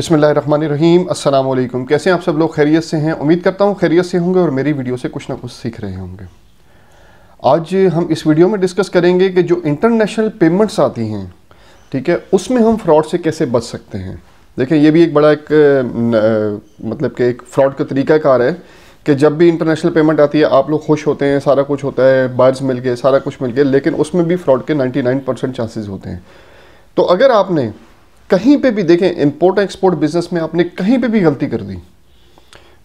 बिसमीम अल्लाम कैसे हैं आप सब लोग खैरियत से हैं उम्मीद करता हूँ खैरियत से होंगे और मेरी वीडियो से कुछ ना कुछ सीख रहे होंगे आज हम इस वीडियो में डिस्कस करेंगे कि जो इंटरनेशनल पेमेंट्स आती हैं ठीक है उसमें हम फ्रॉड से कैसे बच सकते हैं देखें ये भी एक बड़ा एक न, मतलब कि एक फ़्रॉड का तरीक़ाकार है कि जब भी इंटरनेशनल पेमेंट आती है आप लोग खुश होते हैं सारा कुछ होता है बायर्स मिल गए सारा कुछ मिल गए लेकिन उसमें भी फ्रॉड के नाइन परसेंट चांसेज होते हैं तो अगर आपने कहीं पे भी देखें इंपोर्ट एक्सपोर्ट बिजनेस में आपने कहीं पे भी गलती कर दी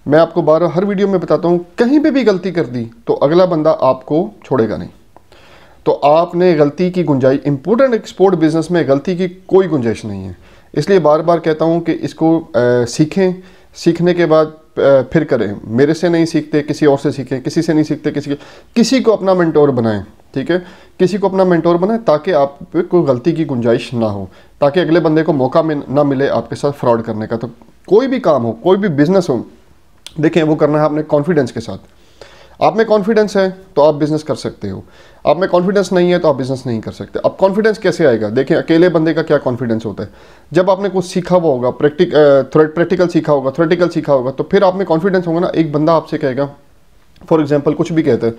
मैं आपको बार हर वीडियो में बताता हूँ कहीं पे भी गलती कर दी तो अगला बंदा आपको छोड़ेगा नहीं तो आपने गलती की गुंजाइश इम्पोर्ट एंड एक्सपोर्ट बिज़नेस में गलती की कोई गुंजाइश नहीं है इसलिए बार बार कहता हूँ कि इसको आ, सीखें सीखने के बाद आ, फिर करें मेरे से नहीं सीखते किसी और से सीखें किसी से नहीं सीखते किसी के किसी को अपना मेंटोर बनाएं ठीक है किसी को अपना मेंटोर बनाए ताकि आप पे कोई गलती की गुंजाइश ना हो ताकि अगले बंदे को मौका मिल ना मिले आपके साथ फ्रॉड करने का तो कोई भी काम हो कोई भी बिज़नेस हो देखें वो करना है आपने कॉन्फिडेंस के साथ आप में कॉन्फिडेंस है तो आप बिज़नेस कर सकते हो आप में कॉन्फिडेंस नहीं है तो आप बिज़नेस नहीं कर सकते अब कॉन्फिडेंस कैसे आएगा देखें अकेले बंदे का क्या कॉन्फिडेंस होता है जब आपने कुछ सीखा हुआ होगा प्रैक्टिक प्रैक्टिकल सीखा होगा थ्रेटिकल सीखा होगा तो फिर आप में कॉन्फिडेंस होगा ना एक बंदा आपसे कहेगा फॉर एग्जाम्पल कुछ भी कहते हैं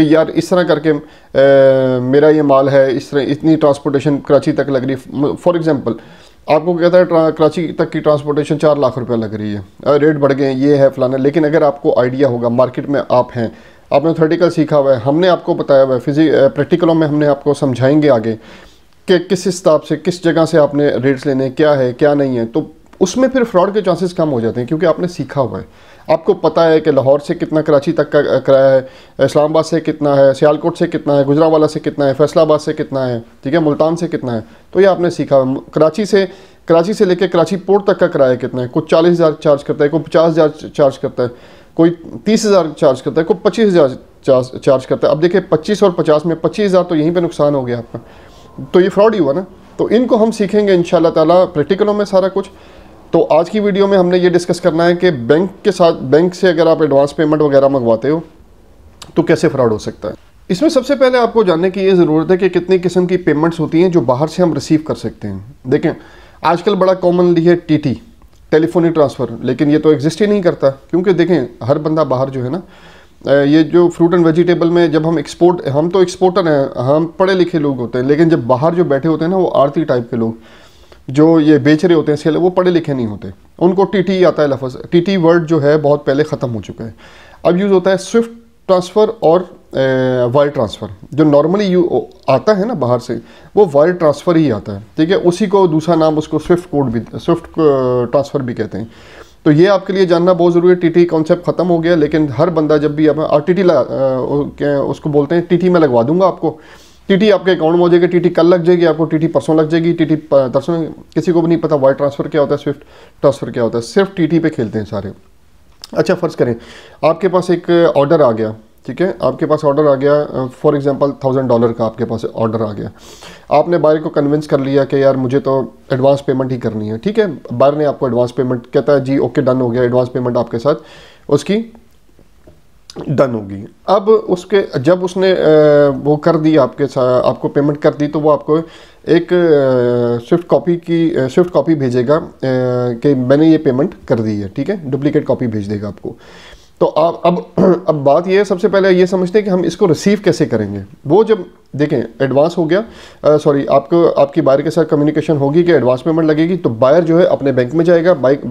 कि यार इस तरह करके ए, मेरा ये माल है इस तरह इतनी ट्रांसपोर्टेशन कराची तक लग रही फॉर एग्ज़ाम्पल आपको कहता है कराची तक की ट्रांसपोर्टेशन चार लाख रुपया लग रही है रेट बढ़ गए ये है फलाना लेकिन अगर आपको आइडिया होगा मार्केट में आप हैं आपने थर्टिकल सीखा हुआ है हमने आपको बताया हुआ है फिजिक प्रैक्टिकलों में हमने आपको समझाएंगे आगे कि किस हिसाब से किस जगह से आपने रेट्स लेने क्या है क्या नहीं है तो उसमें फिर फ्रॉड के चांसेस कम हो जाते हैं क्योंकि आपने सीखा हुआ है आपको पता है कि लाहौर से कितना कराची तक का किराया है इस्लामाबाद से कितना है सियालकोट से कितना है गुजरावाला से कितना है फैसलाबाद से कितना है ठीक है मुल्तान से कितना है तो ये आपने सीखा कराची से कराची से लेकर कराची पोर्ट तक का किराया कितना है कुछ चालीस हज़ार चार्ज करता है कोई पचास हज़ार चार्ज करता है कोई तीस हज़ार चार्ज करता है कोई पच्चीस हज़ार चार्ज करता है अब देखिए पच्चीस और पचास में पच्चीस हज़ार तो यहीं पर नुकसान हो गया आपका तो ये फ्रॉड ही हुआ ना तो इनको हम सीखेंगे इन ताला प्रैक्टिकलों में सारा कुछ तो आज की वीडियो में हमने ये डिस्कस करना है कि बैंक के साथ बैंक से अगर आप एडवांस पेमेंट वगैरह मंगवाते हो तो कैसे फ्रॉड हो सकता है इसमें सबसे पहले आपको जानने की ये ज़रूरत है कि कितनी किस्म की पेमेंट्स होती हैं जो बाहर से हम रिसीव कर सकते हैं देखें आजकल बड़ा कॉमनली है टी टी टेलीफोनिक ट्रांसफ़र लेकिन ये तो एग्जिस्ट ही नहीं करता क्योंकि देखें हर बंदा बाहर जो है ना ये जो फ्रूट एंड वेजिटेबल में जब हम एक्सपोर्ट हम तो एक्सपोर्टर हैं हम पढ़े लिखे लोग होते हैं लेकिन जब बाहर जो बैठे होते हैं ना वो आरती टाइप के लोग जो ये बेच रहे होते हैं सेलर वो पढ़े लिखे नहीं होते उनको टी e आता है लफज टी वर्ड e जो है बहुत पहले ख़त्म हो चुका है अब यूज़ होता है स्विफ्ट ट्रांसफ़र और वायर ट्रांसफ़र जो नॉर्मली यू आता है ना बाहर से वो वायर ट्रांसफ़र ही आता है ठीक है उसी को दूसरा नाम उसको स्विफ्ट कोड भी स्विफ्ट ट्रांसफ़र भी कहते हैं तो ये आपके लिए जानना बहुत ज़रूरी है टीटी कॉन्सेप्ट ख़त्म हो गया लेकिन हर बंदा जब भी आप टी टी उसको बोलते हैं टीटी e मैं लगवा दूंगा आपको टीटी आपके अकाउंट में हो जाएगी टीटी कल लग जाएगी आपको टीटी परसों लग जाएगी टीटी तरसों किसी को भी नहीं पता वायर ट्रांसफ़र क्या होता है स्विफ्ट ट्रांसफ़र क्या होता है सिर्फ टीटी पे खेलते हैं सारे अच्छा फ़र्ज़ करें आपके पास एक ऑर्डर आ गया ठीक है आपके पास ऑर्डर आ गया फॉर एग्जांपल थाउजेंड डॉलर का आपके पास ऑर्डर आ गया आपने बायर को कन्विंस कर लिया कि यार मुझे तो एडवांस पेमेंट ही करनी है ठीक है बायर ने आपको एडवांस पेमेंट कहता है जी ओके डन हो गया एडवांस पेमेंट आपके साथ उसकी डन होगी अब उसके जब उसने वो कर दी आपके साथ आपको पेमेंट कर दी तो वो आपको एक स्विफ्ट कॉपी की स्विफ्ट कॉपी भेजेगा कि मैंने ये पेमेंट कर दी है ठीक है डुप्लीकेट कॉपी भेज देगा आपको तो आप अब अब बात यह है सबसे पहले ये समझते हैं कि हम इसको रिसीव कैसे करेंगे वो जब देखें एडवांस हो गया सॉरी आपको आपकी बायर के साथ कम्युनिकेशन होगी कि एडवांस पेमेंट लगेगी तो बायर जो है अपने बैंक में जाएगा बाइक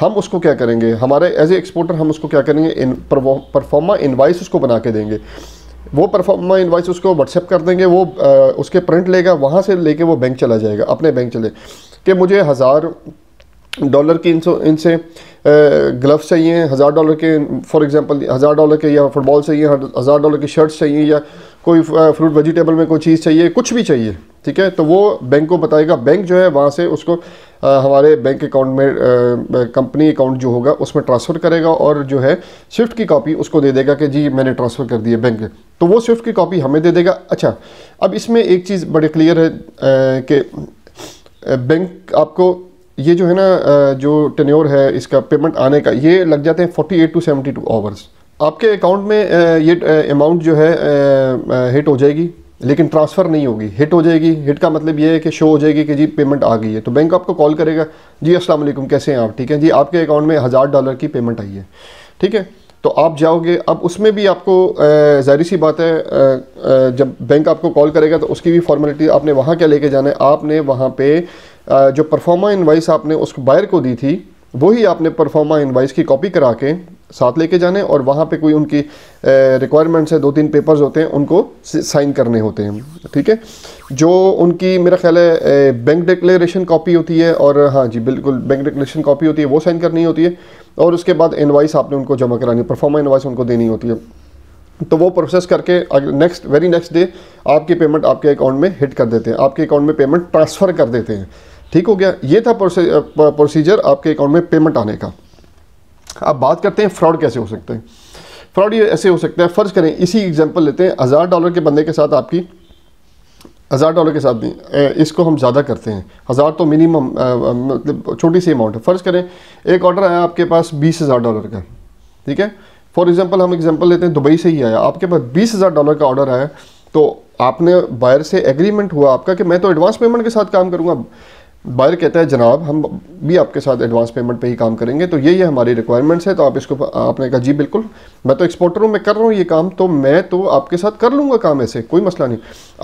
हम उसको क्या करेंगे हमारे एज ए एक्सपोर्टर हम उसको क्या करेंगे इन परफॉर्मा इन्वाइस उसको बना के देंगे वो परफॉर्मा इन्वाइस उसको व्हाट्सएप कर देंगे वो आ, उसके प्रिंट लेगा वहाँ से लेके वो बैंक चला जाएगा अपने बैंक चले कि मुझे हज़ार डॉलर की इनसे इनसे ग्लव्स चाहिए हज़ार डॉलर के फॉर एग्जांपल हज़ार डॉलर के या फुटबॉल चाहिए हज़ार डॉलर की शर्ट्स चाहिए या कोई फ्रूट वेजिटेबल में कोई चीज़ चाहिए कुछ भी चाहिए ठीक है तो वो बैंक को बताएगा बैंक जो है वहाँ से उसको आ, हमारे बैंक अकाउंट में कंपनी अकाउंट जो होगा उसमें ट्रांसफ़र करेगा और जो है स्विफ्ट की कॉपी उसको दे देगा कि जी मैंने ट्रांसफ़र कर दी है बैंक तो वो स्विफ्ट की कॉपी हमें दे देगा अच्छा अब इसमें एक चीज़ बड़ी क्लियर है कि बैंक आपको ये जो है ना जो टेन्योर है इसका पेमेंट आने का ये लग जाते हैं 48 टू सेवेंटी टू आवर्स आपके अकाउंट में ये अमाउंट जो है हिट हो जाएगी लेकिन ट्रांसफ़र नहीं होगी हिट हो जाएगी हिट का मतलब ये है कि शो हो जाएगी कि जी पेमेंट आ गई है तो बैंक आपको कॉल करेगा जी अस्सलाम वालेकुम कैसे हैं आप ठीक है जी आपके अकाउंट में हज़ार डॉलर की पेमेंट आई है ठीक है तो आप जाओगे अब उसमें भी आपको जाहिर सी बात है जब बैंक आपको कॉल करेगा तो उसकी भी फॉर्मेलिटी आपने वहाँ क्या लेके जाना है आपने वहाँ पर जो परफॉर्मा इनवाइस आपने उस बायर को दी थी वही आपने परफॉर्मा इनवाइस की कॉपी करा के साथ लेके जाने और वहाँ पे कोई उनकी रिक्वायरमेंट्स है दो तीन पेपर्स होते हैं उनको साइन करने होते हैं ठीक है जो उनकी मेरा ख्याल है बैंक डिक्लेरेशन कॉपी होती है और हाँ जी बिल्कुल बैंक डिक्लेरेशन कॉपी होती है वो साइन करनी होती है और उसके बाद इनवाइस आपने उनको जमा करानी परफॉर्मा इनवाइस उनको देनी होती है तो वो प्रोसेस करके नेक्स्ट वेरी नेक्स्ट डे आपकी पेमेंट आपके अकाउंट में हिट कर देते हैं आपके अकाउंट में पेमेंट ट्रांसफ़र कर देते हैं ठीक हो गया ये था प्रोसीजर आपके अकाउंट में पेमेंट आने का अब बात करते हैं फ्रॉड कैसे हो सकते हैं फ्रॉड ये ऐसे हो सकता है फ़र्ज़ करें इसी एग्जांपल लेते हैं हज़ार डॉलर के बंदे के साथ आपकी हज़ार डॉलर के साथ इसको हम ज़्यादा करते हैं हज़ार तो मिनिमम मतलब छोटी सी अमाउंट है फ़र्ज़ करें एक ऑर्डर आया आपके पास बीस हज़ार डॉलर का ठीक है फॉर एग्ज़ाम्पल हम एग्ज़ाम्पल लेते हैं दुबई से ही आया आपके पास बीस हज़ार डॉलर का ऑर्डर आया तो आपने बायर से एग्रीमेंट हुआ आपका कि मैं तो एडवांस पेमेंट के साथ काम करूँगा बायर कहता है जनाब हम भी आपके साथ एडवांस पेमेंट पे ही काम करेंगे तो ये ये हमारी रिक्वायरमेंट्स है तो आप इसको आपने कहा जी बिल्कुल मैं तो एक्सपोर्टर हूँ मैं कर रहा हूँ ये काम तो मैं तो आपके साथ कर लूँगा काम ऐसे कोई मसला नहीं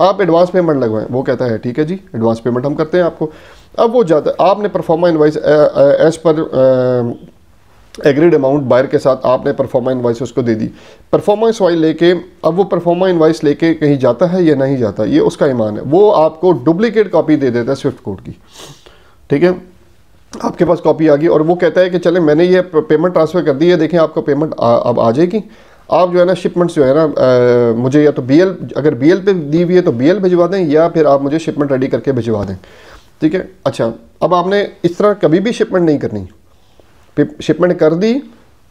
आप एडवांस पेमेंट लगवाएं वो कहता है ठीक है जी एडवांस पेमेंट हम करते हैं आपको अब वो जाता है आपने proforma invoice as per agreed amount buyer के साथ आपने परफॉर्मा इन्वाइस उसको दे दी परफॉर्मेंस वाइस लेके अब वो परफॉर्मा इन्वाइस लेके कहीं जाता है या नहीं जाता ये उसका ईमान है वो आपको डुप्लीकेट कॉपी दे देता है स्विफ्ट कोड की ठीक है आपके पास कॉपी आ गई और वो कहता है कि चले मैंने ये पेमेंट ट्रांसफ़र कर दी है देखें आपको पेमेंट आ, अब आ जाएगी आप जो है ना शिपमेंट्स जो है ना आ, मुझे या तो एल अगर एल पे दी हुई है तो एल भिजवा दें या फिर आप मुझे शिपमेंट रेडी करके भिजवा दें ठीक है अच्छा अब आपने इस तरह कभी भी शिपमेंट नहीं करनी शिपमेंट कर दी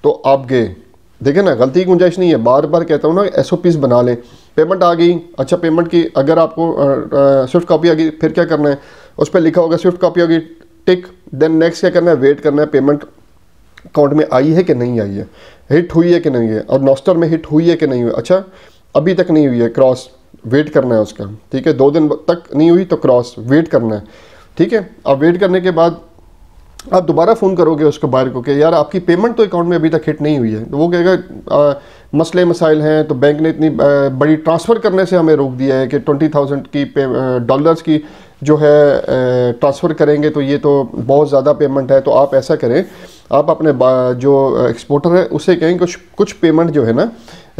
तो आप गए देखे ना गलती की गुंजाइश नहीं है बार बार कहता हूँ ना एस ओ पीज़ बना लें पेमेंट आ गई अच्छा पेमेंट की अगर आपको स्विफ्ट कॉपी आ गई फिर क्या करना है उस पर लिखा होगा स्विफ्ट कॉपी होगी टिक देन नेक्स्ट क्या करना है वेट करना है पेमेंट अकाउंट में आई है कि नहीं आई है हिट हुई है कि नहीं है और नॉस्टर में हिट हुई है कि नहीं हुई अच्छा अभी तक नहीं हुई है क्रॉस वेट करना है उसका ठीक है दो दिन तक नहीं हुई तो क्रॉस वेट करना है ठीक है अब वेट करने के बाद आप दोबारा फ़ोन करोगे उसको बाहर को कि यार आपकी पेमेंट तो अकाउंट में अभी तक हिट नहीं हुई है तो वो कहेगा मसले मसाइल हैं तो बैंक ने इतनी आ, बड़ी ट्रांसफ़र करने से हमें रोक दिया है कि ट्वेंटी थाउजेंड की डॉलर्स की जो है ट्रांसफ़र करेंगे तो ये तो बहुत ज़्यादा पेमेंट है तो आप ऐसा करें आप अपने जो एक्सपोर्टर है उसे कहें कुछ कुछ पेमेंट जो है ना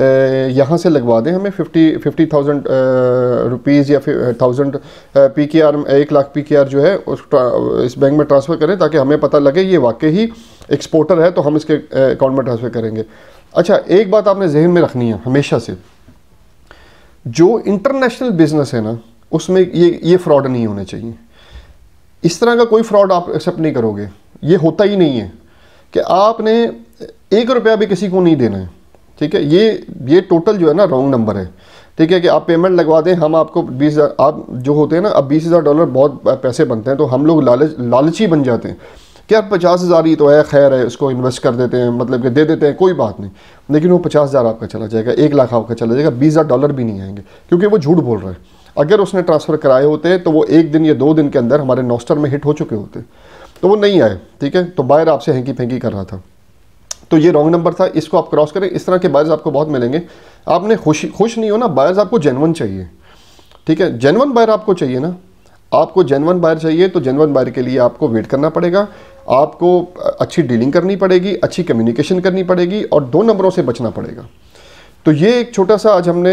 यहाँ से लगवा दें हमें फिफ्टी फिफ्टी थाउजेंड रुपीज़ या थाउजेंड पी के आर एक लाख पी के आर जो है उस इस बैंक में ट्रांसफ़र करें ताकि हमें पता लगे ये वाकई ही एक्सपोर्टर है तो हम इसके अकाउंट में ट्रांसफ़र करेंगे अच्छा एक बात आपने जहन में रखनी है हमेशा से जो इंटरनेशनल बिज़नेस है ना उसमें ये ये फ्रॉड नहीं होने चाहिए इस तरह का कोई फ्रॉड आप एक्सेप्ट नहीं करोगे ये होता ही नहीं है कि आपने एक रुपया भी किसी को नहीं देना है ठीक है ये ये टोटल जो है ना रॉन्ग नंबर है ठीक है कि आप पेमेंट लगवा दें हम आपको बीस हज़ार आप जो होते हैं ना अब बीस हज़ार डॉलर बहुत पैसे बनते हैं तो हम लोग लालच लालची बन जाते हैं कि आप पचास हज़ार ही तो है खैर है उसको इन्वेस्ट कर देते हैं मतलब कि दे देते हैं कोई बात नहीं लेकिन वो पचास हज़ार आपका चला जाएगा एक लाख आपका चला जाएगा बीस हज़ार डॉलर भी नहीं आएंगे क्योंकि वो झूठ बोल रहा है अगर उसने ट्रांसफ़र कराए होते तो वो एक दिन या दो दिन के अंदर हमारे नोस्टर में हिट हो चुके होते तो वो नहीं आए ठीक है तो बाहर आपसे हैंकी फेंकी कर रहा था तो ये रॉन्ग नंबर था इसको आप क्रॉस करें इस तरह के बायर्स आपको बहुत मिलेंगे आपने खुश खुश नहीं हो ना बायर्स आपको जेनवन चाहिए ठीक है जेनवन बायर आपको चाहिए ना आपको जेनवन बायर चाहिए तो जेनवन बायर के लिए आपको वेट करना पड़ेगा आपको अच्छी डीलिंग करनी पड़ेगी अच्छी कम्युनिकेशन करनी पड़ेगी और दो नंबरों से बचना पड़ेगा तो ये एक छोटा सा आज हमने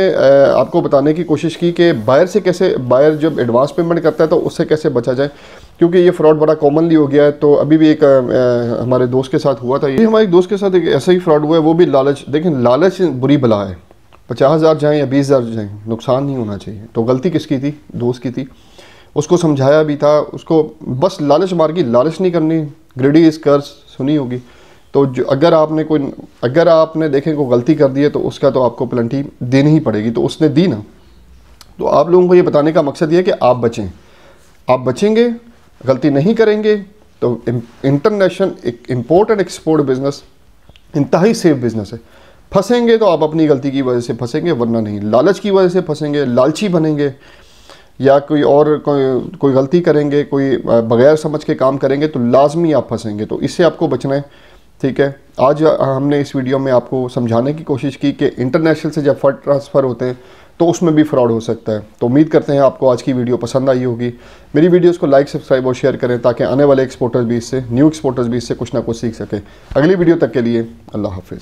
आपको बताने की कोशिश की कि बायर से कैसे बायर जब एडवांस पेमेंट करता है तो उससे कैसे बचा जाए क्योंकि ये फ्रॉड बड़ा कॉमनली हो गया है तो अभी भी एक आ, आ, हमारे दोस्त के साथ हुआ था ये हमारे दोस्त के साथ एक ऐसा ही फ्रॉड हुआ है वो भी लालच देखें लालच बुरी बला है पचास हज़ार जाएँ या बीस हज़ार जाएँ नुकसान नहीं होना चाहिए तो गलती किसकी थी दोस्त की थी उसको समझाया भी था उसको बस लालच मार की लालच नहीं करनी ग्रेडी इस कर्ज सुनी होगी तो जो अगर आपने कोई अगर आपने देखें कोई गलती कर दी है तो उसका तो आपको पलंटी देनी ही पड़ेगी तो उसने दी ना तो आप लोगों को ये बताने का मकसद ये है कि आप बचें आप बचेंगे गलती नहीं करेंगे तो इंटरनेशनल एक इम्पोर्ट एंड एक्सपोर्ट बिज़नेस इंतहाई सेफ बिज़नेस है फंसेंगे तो आप अपनी गलती की वजह से फंसेंगे वरना नहीं लालच की वजह से फंसेंगे लालची बनेंगे या कोई और कोई, कोई गलती करेंगे कोई बगैर समझ के काम करेंगे तो लाजमी आप फंसेंगे तो इससे आपको बचना है ठीक है आज हमने इस वीडियो में आपको समझाने की कोशिश की कि इंटरनेशनल से जब फंड ट्रांसफ़र होते हैं तो उसमें भी फ्रॉड हो सकता है तो उम्मीद करते हैं आपको आज की वीडियो पसंद आई होगी मेरी वीडियोस को लाइक सब्सक्राइब और शेयर करें ताकि आने वाले एक्सपोर्टर्स भी इससे न्यू एक्सपोर्टर्स भी इससे कुछ ना कुछ सीख सके अगली वीडियो तक के लिए अल्लाह हाफिज़